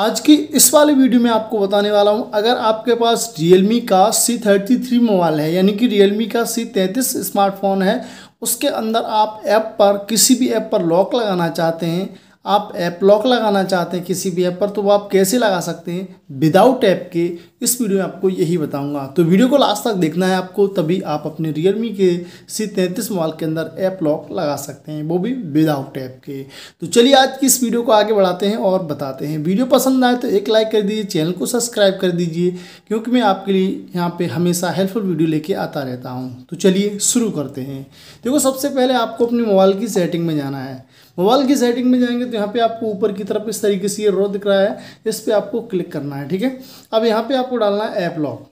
आज की इस वाले वीडियो में आपको बताने वाला हूं अगर आपके पास मी का सी थर्टी थ्री मोबाइल है यानी कि मी का सी तैंतीस स्मार्टफोन है उसके अंदर आप ऐप पर किसी भी ऐप पर लॉक लगाना चाहते हैं आप ऐप लॉक लगाना चाहते हैं किसी भी ऐप पर तो वो आप कैसे लगा सकते हैं विदाउट ऐप के इस वीडियो में आपको यही बताऊंगा तो वीडियो को लास्ट तक देखना है आपको तभी आप अपने रियलमी के सी तैंतीस मोबाइल के अंदर ऐप लॉक लगा सकते हैं वो भी विदाउट ऐप के तो चलिए आज की इस वीडियो को आगे बढ़ाते हैं और बताते हैं वीडियो पसंद आए तो एक लाइक कर दीजिए चैनल को सब्सक्राइब कर दीजिए क्योंकि मैं आपके लिए यहाँ पर हमेशा हेल्पफुल वीडियो लेके आता रहता हूँ तो चलिए शुरू करते हैं देखो सबसे पहले आपको अपने मोबाइल की सेटिंग में जाना है मोबाइल की सेटिंग में जाएंगे तो यहाँ पे आपको ऊपर की तरफ इस तरीके से ये रो दिख रहा है इस पर आपको क्लिक करना है ठीक है अब यहाँ पे आपको डालना है ऐप लॉक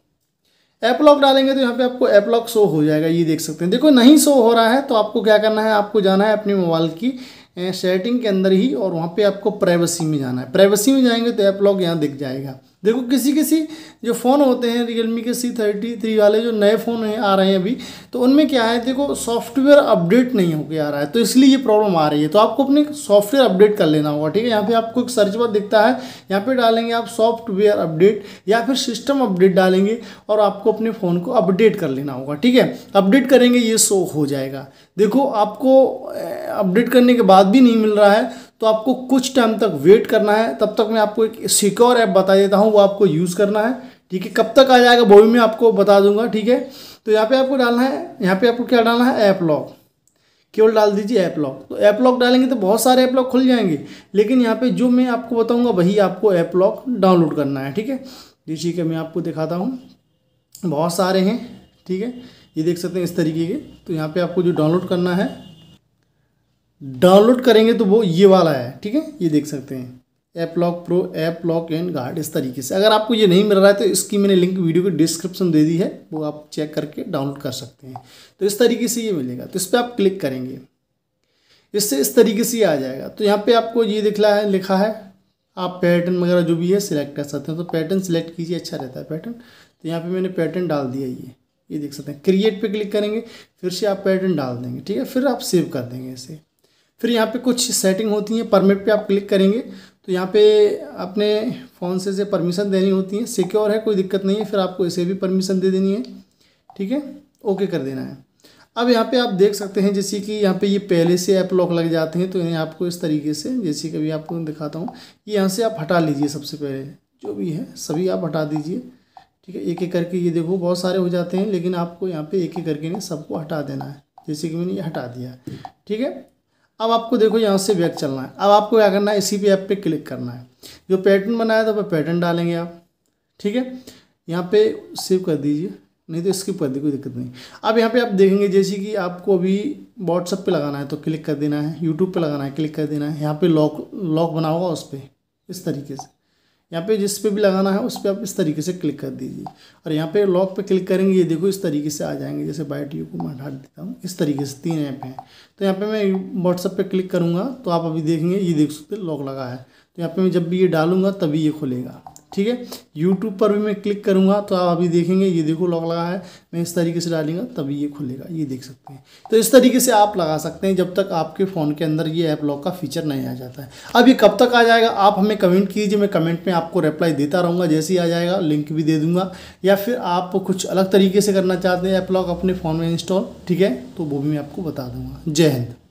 ऐप लॉक डालेंगे तो यहाँ पे आपको ऐप लॉक शो हो जाएगा ये देख सकते हैं देखो नहीं शो हो रहा है तो आपको क्या करना है आपको जाना है अपने मोबाइल की सेटिंग के अंदर ही और वहाँ पर आपको प्राइवेसी में जाना है प्राइवेसी में जाएंगे तो ऐप लॉक यहाँ दिख जाएगा देखो किसी किसी जो फ़ोन होते हैं रियलमी के सी थर्टी थ्री वाले जो नए फ़ोन हैं आ रहे हैं अभी तो उनमें क्या है देखो सॉफ्टवेयर अपडेट नहीं होकर आ रहा है तो इसलिए ये प्रॉब्लम आ रही है तो आपको अपने सॉफ्टवेयर अपडेट कर लेना होगा ठीक है यहाँ पे आपको एक सर्च बार दिखता है यहाँ पे डालेंगे आप सॉफ्टवेयर अपडेट या फिर सिस्टम अपडेट डालेंगे और आपको अपने फ़ोन को अपडेट कर लेना होगा ठीक है अपडेट करेंगे ये शो हो जाएगा देखो आपको अपडेट करने के बाद भी नहीं मिल रहा है तो आपको कुछ टाइम तक वेट करना है तब तक मैं आपको एक सिक्योर ऐप बता देता हूँ वो आपको यूज़ करना है ठीक है कब तक आ जाएगा वो भी मैं आपको बता दूंगा ठीक है तो यहाँ पे आपको डालना है यहाँ पे आपको क्या डालना है ऐप लॉक केवल डाल दीजिए ऐप लॉक तो ऐप लॉक डालेंगे तो बहुत सारे ऐप लॉक खुल जाएंगे लेकिन यहाँ पे जो मैं आपको बताऊँगा वही आपको ऐप लॉक डाउनलोड करना है ठीक है जी ठीक है मैं आपको दिखाता हूँ बहुत सारे हैं ठीक है ये देख सकते हैं इस तरीके के तो यहाँ पर आपको जो डाउनलोड करना है डाउनलोड करेंगे तो वो ये वाला है ठीक है ये देख सकते हैं app lock pro app lock and guard इस तरीके से अगर आपको ये नहीं मिल रहा है तो इसकी मैंने लिंक वीडियो के डिस्क्रिप्शन दे दी है वो आप चेक करके डाउनलोड कर सकते हैं तो इस तरीके से ये मिलेगा तो इस पर आप क्लिक करेंगे इससे इस तरीके से आ जाएगा तो यहाँ पे आपको ये दिखला है लिखा है आप पैटर्न वगैरह जो भी है सिलेक्ट कर सकते हैं तो पैटर्न सिलेक्ट कीजिए अच्छा रहता है पैटर्न तो यहाँ पे मैंने पैटर्न डाल दिया ये ये देख सकते हैं क्रिएट पे क्लिक करेंगे फिर से आप पैटर्न डाल देंगे ठीक है फिर आप सेव कर देंगे इसे फिर यहाँ पे कुछ सेटिंग होती हैं परमिट पे आप क्लिक करेंगे तो यहाँ पे अपने फ़ोन से से परमिशन देनी होती है सिक्योर है कोई दिक्कत नहीं है फिर आपको इसे भी परमिशन दे देनी है ठीक है ओके कर देना है अब यहाँ पे आप देख सकते हैं जैसे कि यहाँ पे ये पहले से ऐप लॉक लग जाते हैं तो इन्हें आपको इस तरीके से जैसे कि अभी आपको दिखाता हूँ ये यहाँ से आप हटा लीजिए सबसे पहले जो भी है सभी आप हटा दीजिए ठीक है एक एक करके ये देखो बहुत सारे हो जाते हैं लेकिन आपको यहाँ पे एक एक करके इन्हें सबको हटा देना है जैसे कि मैंने ये हटा दिया ठीक है अब आपको देखो यहाँ से बैक चलना है अब आपको क्या करना है इसी पे ऐप पे क्लिक करना है जो पैटर्न बनाया था वह पैटर्न डालेंगे आप ठीक है यहाँ पे सेव कर दीजिए नहीं तो स्किप कर कोई दिक्कत नहीं अब यहाँ पे आप देखेंगे जैसे कि आपको अभी व्हाट्सअप पे लगाना है तो क्लिक कर देना है यूट्यूब पे लगाना है क्लिक कर देना है यहाँ पर लॉक लॉक बना होगा उस पर इस तरीके से यहाँ पे जिस पे भी लगाना है उस पर आप इस तरीके से क्लिक कर दीजिए और यहाँ पे लॉक पे क्लिक करेंगे ये देखो इस तरीके से आ जाएंगे जैसे बाइट को मैं हटा देता हूँ इस तरीके से तीन ऐप हैं तो यहाँ पे मैं व्हाट्सअप पे क्लिक करूँगा तो आप अभी देखेंगे ये देख सकते लॉक लगा है तो यहाँ पे मैं जब भी ये डालूंगा तभी ये खुलेगा ठीक है यूट्यूब पर भी मैं क्लिक करूँगा तो आप अभी देखेंगे ये देखो लॉक लगा है मैं इस तरीके से डालूंगा तभी ये खुलेगा ये देख सकते हैं तो इस तरीके से आप लगा सकते हैं जब तक आपके फ़ोन के अंदर ये ऐप लॉक का फीचर नहीं आ जाता है अब ये कब तक आ जाएगा आप हमें कमेंट कीजिए मैं कमेंट में आपको रिप्लाई देता रहूँगा जैसे ही आ जाएगा लिंक भी दे दूँगा या फिर आप कुछ अलग तरीके से करना चाहते हैं ऐप लॉक अपने फ़ोन में इंस्टॉल ठीक है तो वो भी मैं आपको बता दूँगा जय हिंद